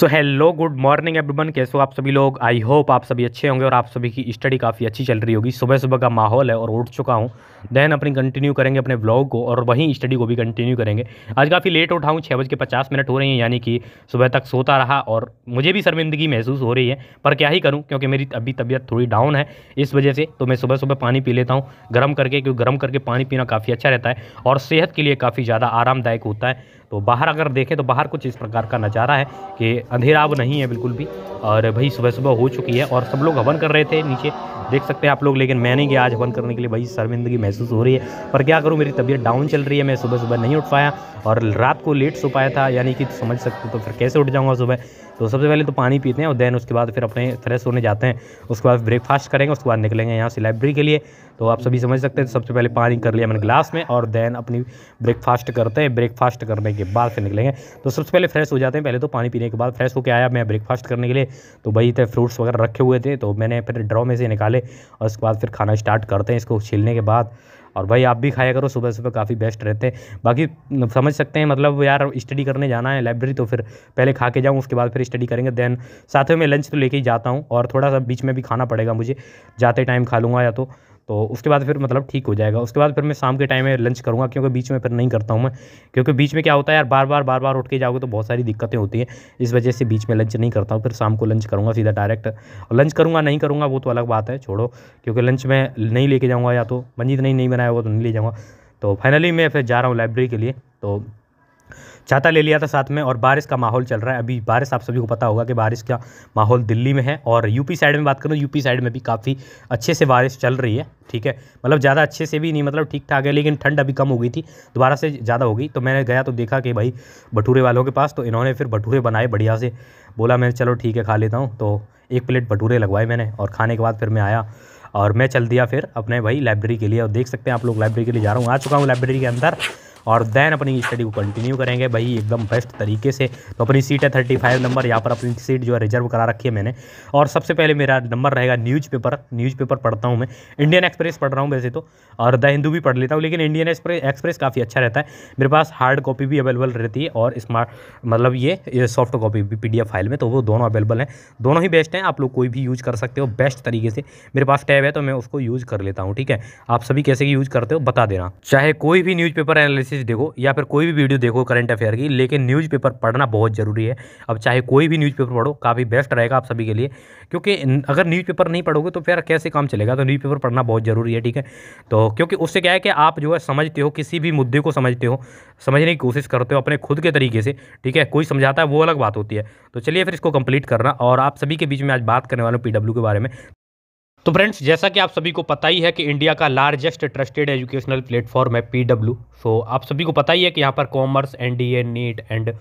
सो hello good morning everyone कैसे हो आप सभी लोग आई होप आप सभी अच्छे होंगे और आप सभी की स्टडी काफ़ी अच्छी चल रही होगी सुबह सुबह का माहौल है और उठ चुका हूँ देन अपनी कंटिन्यू करेंगे अपने व्लॉग को और वहीं स्टडी को भी कंटिन्यू करेंगे आज काफ़ी लेट उठा हूँ छः बज के पचास मिनट हो रही हैं यानी कि सुबह तक सोता रहा और मुझे भी शर्मिंदगी महसूस हो रही है पर क्या ही करूँ क्योंकि मेरी अभी तबीयत थोड़ी डाउन है इस वजह से तो मैं सुबह सुबह पानी पी लेता हूँ गर्म करके क्योंकि गर्म करके पानी पीना काफ़ी अच्छा रहता है और सेहत के लिए काफ़ी ज़्यादा आरामदायक होता है तो बाहर अगर देखें तो बाहर कुछ इस प्रकार का नज़ारा है कि अंधेरा अब नहीं है बिल्कुल भी और भाई सुबह सुबह हो चुकी है और सब लोग हवन कर रहे थे नीचे देख सकते हैं आप लोग लेकिन मैं नहीं गया आज हवन करने के लिए भाई शर्मिंदगी महसूस हो रही है पर क्या करूँ मेरी तबीयत डाउन चल रही है मैं सुबह सुबह नहीं उठ पाया और रात को लेट सो पाया था यानी कि समझ सकते तो फिर कैसे उठ जाऊँगा सुबह तो सबसे पहले तो पानी पीते हैं और देन उसके बाद फिर अपने फ्रेश होने जाते हैं उसके बाद ब्रेकफास्ट करेंगे उसके बाद निकलेंगे यहाँ से लाइब्रेरी के लिए तो आप सभी समझ सकते हैं सबसे पहले पानी कर लिया मैंने ग्लास में और देन अपनी ब्रेकफास्ट करते हैं ब्रेकफास्ट करने के बाद फिर निकलेंगे तो सबसे पहले फ्रेश हो जाते हैं पहले तो पानी पीने के बाद फ्रेश होकर आया मैं ब्रेकफास्ट करने के लिए तो भाई थे फ्रूट्स वगैरह रखे हुए थे तो मैंने फिर ड्रॉ में से निकाले और उसके बाद फिर खाना स्टार्ट करते हैं इसको छीलने के बाद और भाई आप भी खाया करो सुबह सुबह काफ़ी बेस्ट रहते हैं बाकी समझ सकते हैं मतलब यार स्टडी करने जाना है लाइब्रेरी तो फिर पहले खा के जाऊँ उसके बाद फिर स्टडी करेंगे देन साथ में लंच तो लेके ही जाता हूँ और थोड़ा सा बीच में भी खाना पड़ेगा मुझे जाते टाइम खा लूँगा या तो तो उसके बाद फिर मतलब ठीक हो जाएगा उसके बाद फिर मैं शाम के टाइम में लंच करूँगा क्योंकि बीच में फिर नहीं करता हूँ मैं क्योंकि बीच में क्या होता है यार बार बार बार बार उठ के जाओगे तो बहुत सारी दिक्कतें होती हैं इस वजह से बीच में लंच नहीं करता हूँ फिर शाम को लंच करूँगा सीधा डायरेक्ट और लंच करूँगा नहीं करूँगा वो तो अलग बात है छोड़ो क्योंकि लंच में नहीं लेके जाऊँगा या तो मंजीत नहीं नहीं बनाया हुआ तो नहीं ले जाऊँगा तो फाइनली मैं फिर जा रहा हूँ लाइब्रेरी के लिए तो छाता ले लिया था साथ में और बारिश का माहौल चल रहा है अभी बारिश आप सभी को पता होगा कि बारिश का माहौल दिल्ली में है और यूपी साइड में बात करूँ तो यूपी साइड में भी काफ़ी अच्छे से बारिश चल रही है ठीक है मतलब ज़्यादा अच्छे से भी नहीं मतलब ठीक ठाक है लेकिन ठंड अभी कम हो गई थी दोबारा से ज़्यादा हो गई तो मैंने गया तो देखा कि भाई भटूरे वालों के पास तो इन्होंने फिर भटूरे बनाए बढ़िया से बोला मैं चलो ठीक है खा लेता हूँ तो एक प्लेट भटूरे लगवाए मैंने और खाने के बाद फिर मैं आया और मैं चल दिया फिर अपने भाई लाइब्रेरी के लिए और देख सकते हैं आप लोग लाइब्रेरी के लिए जा रहा हूँ आ चुका हूँ लाइब्रेरी के अंदर और देन अपनी स्टडी को कंटिन्यू करेंगे भाई एकदम बेस्ट तरीके से तो अपनी सीट है थर्टी फाइव नंबर यहाँ पर अपनी सीट जो है रिजर्व करा रखी है मैंने और सबसे पहले मेरा नंबर रहेगा न्यूज़ पेपर न्यूज़ पेपर पढ़ता हूँ मैं इंडियन एक्सप्रेस पढ़ रहा हूँ वैसे तो और द हिंदू भी पढ़ लेता हूँ लेकिन इंडियन एक्सप्रेस काफ़ी अच्छा रहता है मेरे पास हार्ड कॉपी भी अवेलेबल रहती है और स्मार्ट मतलब ये सॉफ्ट कॉपी भी पी फाइल में तो वो दोनों अवेलेबल हैं दोनों ही बेस्ट हैं आप लोग कोई भी यूज़ कर सकते हो बेस्ट तरीके से मेरे पास टैब है तो मैं उसको यूज़ कर लेता हूँ ठीक है आप सभी कैसे यूज़ करते हो बता देना चाहे कोई भी न्यूज़पेपर एनालिसिस मैसेज देखो या फिर कोई भी वीडियो देखो करंट अफेयर की लेकिन न्यूज़पेपर पढ़ना बहुत ज़रूरी है अब चाहे कोई भी न्यूज़पेपर पढ़ो काफ़ी बेस्ट रहेगा आप सभी के लिए क्योंकि अगर न्यूज़पेपर नहीं पढ़ोगे तो फिर कैसे काम चलेगा तो न्यूज़पेपर पढ़ना बहुत ज़रूरी है ठीक है तो क्योंकि उससे क्या है कि आप जो है समझते हो किसी भी मुद्दे को समझते हो समझने की कोशिश करते हो अपने खुद के तरीके से ठीक है कोई समझाता है वो अलग बात होती है तो चलिए फिर इसको कंप्लीट करना और आप सभी के बीच में आज बात करने वाले हूँ पी के बारे में तो फ्रेंड्स जैसा कि आप सभी को पता ही है कि इंडिया का लार्जेस्ट ट्रस्टेड एजुकेशनल प्लेटफॉर्म है पी डब्ल्यू सो आप सभी को पता ही है कि यहाँ पर commerce N D A NEET and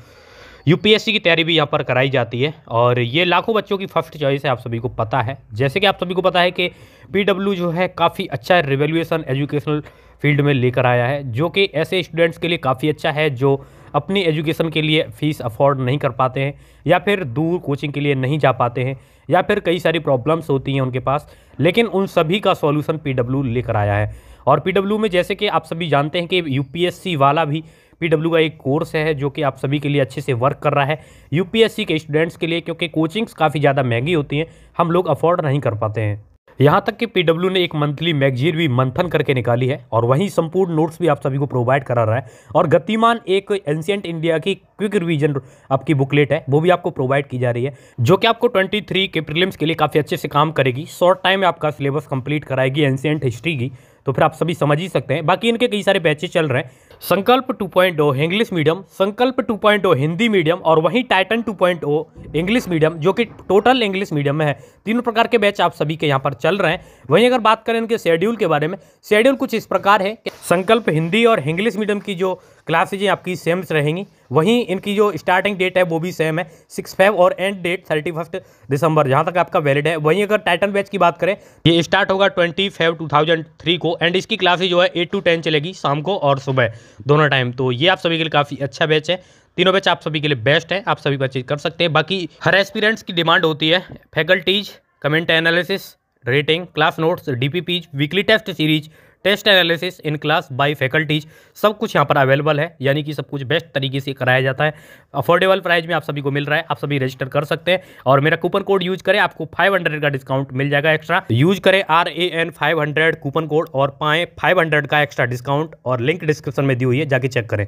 UPSC की तैयारी भी यहाँ पर कराई जाती है और ये लाखों बच्चों की फर्स्ट चॉइस है आप सभी को पता है जैसे कि आप सभी को पता है कि पी जो है काफ़ी अच्छा रिवेल्यूएसन एजुकेशनल फील्ड में लेकर आया है जो कि ऐसे स्टूडेंट्स के लिए काफ़ी अच्छा है जो अपनी एजुकेशन के लिए फ़ीस अफोर्ड नहीं कर पाते हैं या फिर दूर कोचिंग के लिए नहीं जा पाते हैं या फिर कई सारी प्रॉब्लम्स होती हैं उनके पास लेकिन उन सभी का सॉल्यूशन पीडब्ल्यू लेकर आया है और पीडब्ल्यू में जैसे कि आप सभी जानते हैं कि यूपीएससी वाला भी पीडब्ल्यू का एक कोर्स है जो कि आप सभी के लिए अच्छे से वर्क कर रहा है यूपीएससी के स्टूडेंट्स के लिए क्योंकि कोचिंग्स काफ़ी ज़्यादा महंगी होती हैं हम लोग अफोर्ड नहीं कर पाते हैं यहाँ तक कि पीडब्ल्यू ने एक मंथली मैगजीन भी मंथन करके निकाली है और वहीं संपूर्ण नोट्स भी आप सभी को प्रोवाइड करा रहा है और गतिमान एक एंशियंट इंडिया की क्विक रिवीजन आपकी बुकलेट है वो भी आपको प्रोवाइड की जा रही है जो कि आपको 23 के प्रीलिम्स के लिए काफ़ी अच्छे से काम करेगी शॉर्ट टाइम में आपका सिलेबस कंप्लीट कराएगी एंशियंट हिस्ट्री की तो फिर आप सभी समझ ही सकते हैं बाकी इनके कई सारे बैचेज चल रहे हैं संकल्प 2.0 इंग्लिश मीडियम संकल्प 2.0 हिंदी मीडियम और वहीं टाइटन 2.0 इंग्लिश मीडियम जो कि टोटल इंग्लिश मीडियम में है तीनों प्रकार के बैच आप सभी के यहाँ पर चल रहे हैं वहीं अगर बात करें इनके शेड्यूल के बारे में शेड्यूल कुछ इस प्रकार है कि संकल्प हिंदी और इंग्लिश मीडियम की जो क्लासेज आपकी सेम्स रहेंगी वहीं इनकी जो स्टार्टिंग डेट है वो भी सेम है सिक्स फाइव और end date thirty first December जहाँ तक आपका वैलिड है वहीं अगर टाइटन बैच की बात करें ये स्टार्ट होगा twenty five two thousand three को एंड इसकी क्लासेज जो है एट टू टेन चलेगी शाम को और सुबह दोनों टाइम तो ये आप सभी के लिए काफ़ी अच्छा बैच है तीनों बैच आप सभी के लिए बेस्ट है आप सभी बातचीत कर सकते हैं बाकी हर एक्सपीरियंस की डिमांड होती है faculties comment analysis rating class notes D weekly test series test analysis in class by faculties सब कुछ यहाँ पर अवेलेबल है यानी कि सब कुछ बेस्ट तरीके से कराया जाता है अफोर्डेबल प्राइस में आप सभी को मिल रहा है आप सभी रजिस्टर कर सकते हैं और मेरा कूपन कोड यूज करें आपको फाइव का डिस्काउंट मिल जाएगा एक्स्ट्रा यूज करें R A N five coupon code और पाएँ फाइव का एक्स्ट्रा डिस्काउंट और लिंक डिस्क्रिप्शन में दी हुई है जाके चेक करें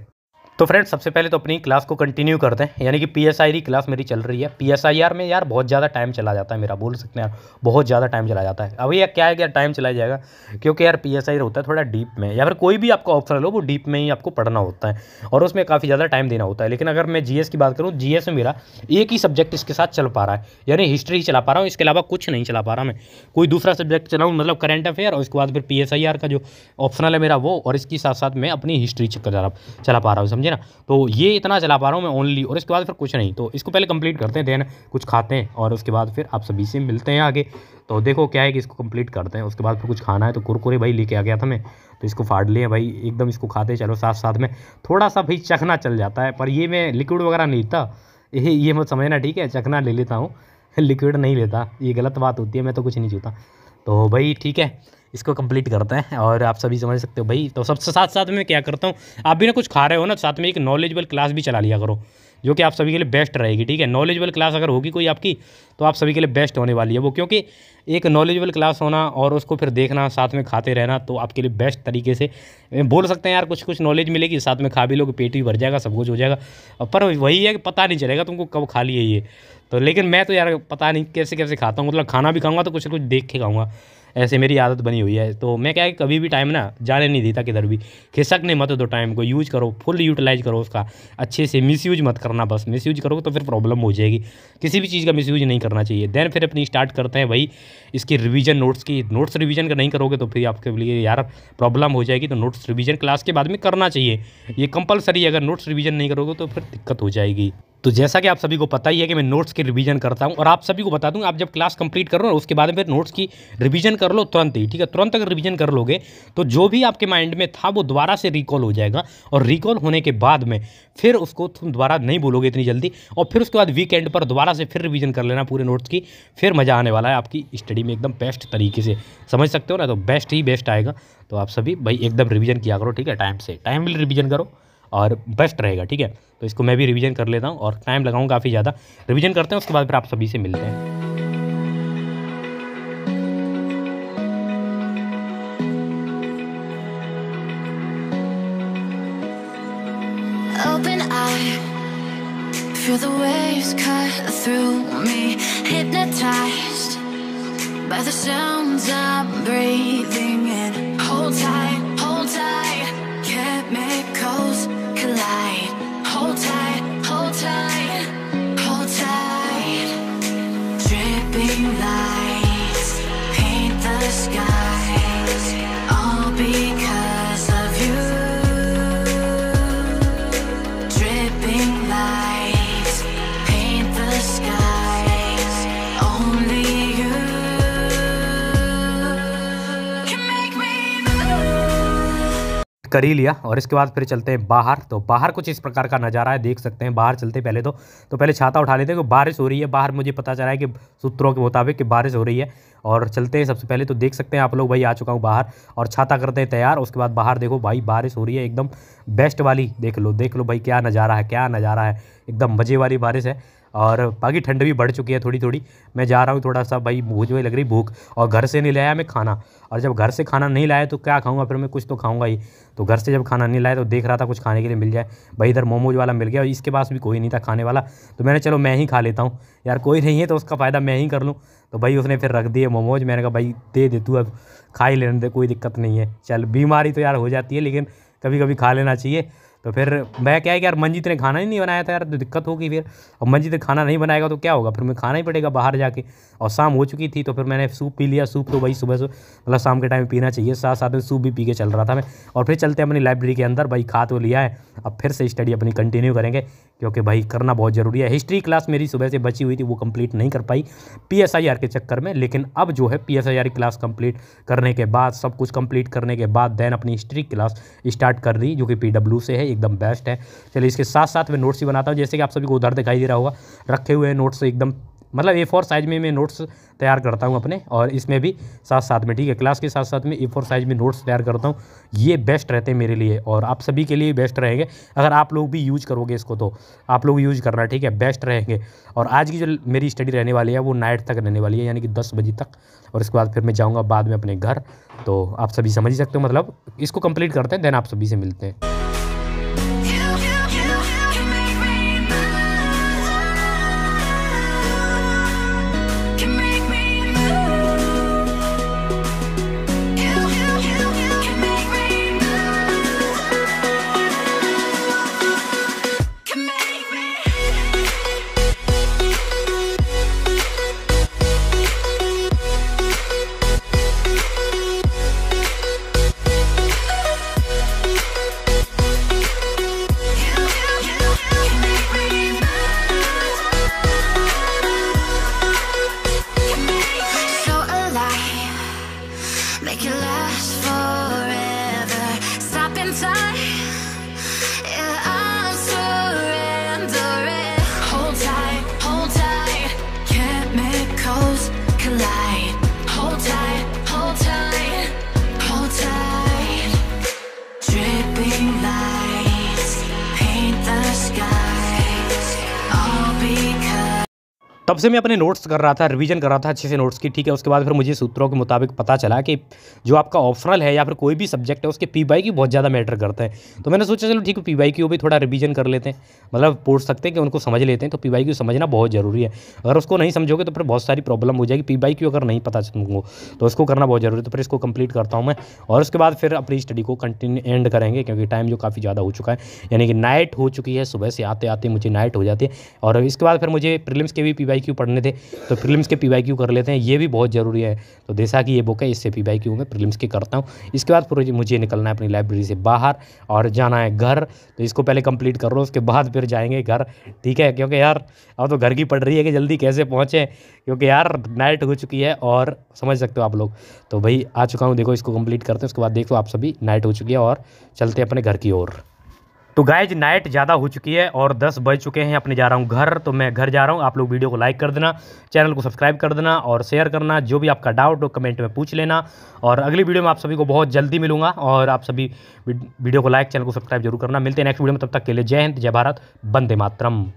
तो फ्रेंड सबसे पहले तो अपनी क्लास को कंटिन्यू करते हैं यानी कि पी एस आई क्लास मेरी चल रही है पी एस आई आर में यार बहुत ज़्यादा टाइम चला जाता है मेरा बोल सकते हैं यार बहुत ज़्यादा टाइम चला जाता है अभी यार क्या है कि यार टाइम चला जाएगा क्योंकि यार पी एस आई होता है थोड़ा डीप में या फिर कोई भी आपका ऑप्शन लो वो डीप में ही आपको पढ़ना होता है और उसमें काफ़ी ज़्यादा टाइम देना होता है लेकिन अगर मैं जी एस की बात करूँ जी एस में मेरा एक ही सब्जेक्ट इसके साथ चल पा रहा है यानी हिस्ट्री चला पा रहा हूँ इसके अलावा कुछ नहीं चला पा रहा मैं कोई दूसरा सब्जेक्ट चलाऊँ मतलब करेंट अफेयर और उसके बाद फिर पी एस आई आर का जो ऑप्शनल है मेरा वो और इसके साथ साथ मैं अपनी हिस्ट्री चला पा रहा हूँ समझे है ना तो ये इतना चला पा रहा हूँ मैं ओनली और इसके बाद फिर कुछ नहीं तो इसको पहले कंप्लीट करते हैं देन कुछ खाते हैं और उसके बाद फिर आप सभी से मिलते हैं आगे तो देखो क्या है कि इसको कंप्लीट करते हैं उसके बाद फिर कुछ खाना है तो कुरकुरे भाई लेके आ गया था मैं तो इसको फाड़ लिया भाई एकदम इसको खाते चलो साथ साथ में थोड़ा सा भाई चखना चल जाता है पर ये मैं लिक्विड वगैरह नहीं था ये मत समझना ठीक है चखना ले लेता हूँ लिक्विड नहीं लेता ये गलत बात होती है मैं तो कुछ नहीं चूता तो भाई ठीक है इसको कंप्लीट करते हैं और आप सभी समझ सकते हो भाई तो सबसे साथ साथ में क्या करता हूँ आप भी ना कुछ खा रहे हो ना साथ में एक नॉलेजबल क्लास भी चला लिया करो जो कि आप सभी के लिए बेस्ट रहेगी ठीक है नॉलेजबल क्लास अगर होगी कोई आपकी तो आप सभी के लिए बेस्ट होने वाली है वो क्योंकि एक नॉलेजबल क्लास होना और उसको फिर देखना साथ में खाते रहना तो आपके लिए बेस्ट तरीके से बोल सकते हैं यार कुछ कुछ नॉलेज मिलेगी साथ में खा भी लोग पेट भी भर जाएगा सब कुछ हो जाएगा पर वही है कि पता नहीं चलेगा तुमको कब खा लिए ये तो लेकिन मैं तो यार पता नहीं कैसे कैसे खाता हूँ मतलब खाना भी खाऊँगा तो कुछ कुछ देख के खाऊँगा ऐसे मेरी आदत बनी हुई है तो मैं क्या है कभी भी टाइम ना जाने नहीं देता किधर भी खिसकने मत दो टाइम को यूज़ करो फुल यूटिलाइज करो उसका अच्छे से मिसयूज मत करना बस यूज करोगे तो फिर प्रॉब्लम हो जाएगी किसी भी चीज़ का मिस नहीं करना चाहिए देन फिर अपनी स्टार्ट करते हैं भाई इसकी रिविज़न नोट्स की नोट्स रिविज़न का नहीं करोगे तो फिर आपके लिए यार प्रॉब्लम हो जाएगी तो नोट्स रिविज़न क्लास के बाद में करना चाहिए ये कंपलसरी अगर नोट्स रिविज़न नहीं करोगे तो फिर दिक्कत हो जाएगी तो जैसा कि आप सभी को पता ही है कि मैं नोट्स की रिवीजन करता हूं और आप सभी को बता दूं आप जब क्लास कंप्लीट करो ना उसके बाद फिर नोट्स की रिवीजन कर लो तुरंत ही ठीक है तुरंत अगर रिवीजन कर लोगे तो जो भी आपके माइंड में था वो दोबारा से रिकॉल हो जाएगा और रिकॉल होने के बाद में फिर उसको तुम दोबारा नहीं बोलोगे इतनी जल्दी और फिर उसके बाद वीकेंड पर दोबारा से फिर रिविज़न कर लेना पूरे नोट्स की फिर मज़ा आने वाला है आपकी स्टडी में एकदम बेस्ट तरीके से समझ सकते हो ना तो बेस्ट ही बेस्ट आएगा तो आप सभी भाई एकदम रिविज़न किया करो ठीक है टाइम से टाइम रिविज़न करो और बेस्ट रहेगा ठीक है तो इसको मैं भी रिविज़न कर लेता हूँ और टाइम लगाऊँ काफ़ी ज़्यादा रिविज़न करते हैं उसके बाद फिर आप सभी से मिलते हैं Feel the waves cut through me Hypnotized by the sounds I'm breathing in Hold tight, hold tight Chemicals कर ही लिया और इसके बाद फिर चलते हैं बाहर तो बाहर कुछ इस प्रकार का नज़ारा है देख सकते हैं बाहर चलते पहले तो तो पहले छाता उठा लेते हैं क्योंकि बारिश हो रही है बाहर मुझे पता चला है कि सूत्रों के मुताबिक कि बारिश हो रही है और चलते हैं सबसे पहले तो देख सकते हैं आप लोग भाई आ चुका हूँ बाहर और छाता करते हैं तैयार उसके बाद बाहर देखो भाई बारिश हो रही है एकदम बेस्ट वाली देख लो देख लो भाई क्या नज़ारा है क्या नज़ारा है एकदम मज़े वाली बारिश है और बाकी ठंड भी बढ़ चुकी है थोड़ी थोड़ी मैं जा रहा हूँ थोड़ा सा भाई भूज में लग रही भूख और घर से नहीं लाया मैं खाना और जब घर से खाना नहीं लाया तो क्या खाऊंगा फिर मैं कुछ तो खाऊंगा ही तो घर से जब खाना नहीं लाया तो देख रहा था कुछ खाने के लिए मिल जाए भाई इधर मोमोज वाला मिल गया और इसके पास भी कोई नहीं था खाने वाला तो मैंने चलो मैं ही खा लेता हूँ यार कोई नहीं है तो उसका फ़ायदा मैं ही कर लूँ तो भाई उसने फिर रख दिए मोमोज मैंने कहा भाई दे दे तू अब खा ही लेने दे कोई दिक्कत नहीं है चल बीमारी तो यार हो जाती है लेकिन कभी कभी खा लेना चाहिए तो फिर मैं क्या है कि यार मंजीत ने खाना ही नहीं बनाया था यार तो दिक्कत होगी फिर अब मंजीत तो खाना नहीं बनाएगा तो क्या होगा फिर मैं खाना ही पड़ेगा बाहर जाके और शाम हो चुकी थी तो फिर मैंने सूप पी लिया सूप तो वही सुबह से मतलब शाम के टाइम पीना चाहिए साथ साथ में सूप भी पी के चल रहा था मैं और फिर चलते हैं अपनी लाइब्रेरी के अंदर भाई खा तो लिया है अब फिर से स्टडी अपनी कंटिन्यू करेंगे क्योंकि भाई करना बहुत ज़रूरी है हिस्ट्री क्लास मेरी सुबह से बची हुई थी वो कम्प्लीट नहीं कर पाई पी के चक्कर में लेकिन अब जो है पी क्लास कम्प्लीट करने के बाद सब कुछ कम्प्लीट करने के बाद देन अपनी हिस्ट्री क्लास स्टार्ट कर रही जो कि पी से है एकदम बेस्ट है चलिए इसके साथ साथ मैं नोट्स ही बनाता हूँ जैसे कि आप सभी को उधर दिखाई दे रहा होगा रखे हुए नोट्स एकदम मतलब ए फोर साइज़ में मैं नोट्स तैयार करता हूँ अपने और इसमें भी साथ साथ में ठीक है क्लास के साथ साथ में ए फोर साइज़ में नोट्स तैयार करता हूँ ये बेस्ट रहते हैं मेरे लिए और आप सभी के लिए बेस्ट रहेंगे अगर आप लोग भी यूज करोगे इसको तो आप लोग यूज करना ठीक है बेस्ट रहेंगे और आज की जो मेरी स्टडी रहने वाली है वो नाइट तक रहने वाली है यानी कि दस बजे तक और इसके बाद फिर मैं जाऊँगा बाद में अपने घर तो आप सभी समझ ही सकते हो मतलब इसको कंप्लीट करते हैं देन आप सभी से मिलते हैं से मैं अपने नोट्स कर रहा था रिवीजन कर रहा था अच्छे से नोट्स की ठीक है उसके बाद फिर मुझे सूत्रों के मुताबिक पता चला कि जो आपका ऑप्शनल है या फिर कोई भी सब्जेक्ट है उसके पी बाई की बहुत ज़्यादा मैटर करता है तो मैंने सोचा चलो ठीक है पी बाई की भी थोड़ा रिवीजन कर लेते हैं मतलब पूछ सकते हैं कि उनको समझ लेते हैं तो पी बाई की समझना बहुत ज़रूरी है अगर उसको नहीं समझोगे तो फिर बहुत सारी प्रॉब्लम हो जाएगी पी बाई की अगर नहीं पता चलूंगा तो उसको करना बहुत ज़रूरी है तो फिर इसको कंप्लीट करता हूँ मैं और उसके बाद फिर अपनी स्टडी को कंटिन्यू एंड करेंगे क्योंकि टाइम जो काफ़ी ज़्यादा हो चुका है यानी कि नाइट हो चुकी है सुबह से आते आते मुझे नाइट हो जाती है और इसके बाद फिर मुझे प्रिलिम्स के भी पी बाई क्यू पढ़ने थे तो प्रीलिम्स के पी क्यू कर लेते हैं ये भी बहुत ज़रूरी है तो जैसा कि ये बुक है इससे पी क्यू में प्रीलिम्स के करता हूँ इसके बाद फिर मुझे निकलना है अपनी लाइब्रेरी से बाहर और जाना है घर तो इसको पहले कंप्लीट कर लो उसके बाद फिर जाएंगे घर ठीक है क्योंकि यार अब तो घर की पड़ रही है कि जल्दी कैसे पहुँचें क्योंकि यार नाइट हो चुकी है और समझ सकते हो आप लोग तो भाई आ चुका हूँ देखो इसको कंप्लीट करते हैं उसके बाद देखो आप सभी नाइट हो चुकी है और चलते हैं अपने घर की ओर तो गाइज नाइट ज़्यादा हो चुकी है और दस बज चुके हैं अपने जा रहा हूँ घर तो मैं घर जा रहा हूँ आप लोग वीडियो को लाइक कर देना चैनल को सब्सक्राइब कर देना और शेयर करना जो भी आपका डाउट हो कमेंट में पूछ लेना और अगली वीडियो में आप सभी को बहुत जल्दी मिलूंगा और आप सभी वीडियो को लाइक चैनल को सब्सक्राइब जरूर करना मिलते हैं नेक्स्ट वीडियो में तब तक के लिए जय हिंद जय भारत बंदे मातरम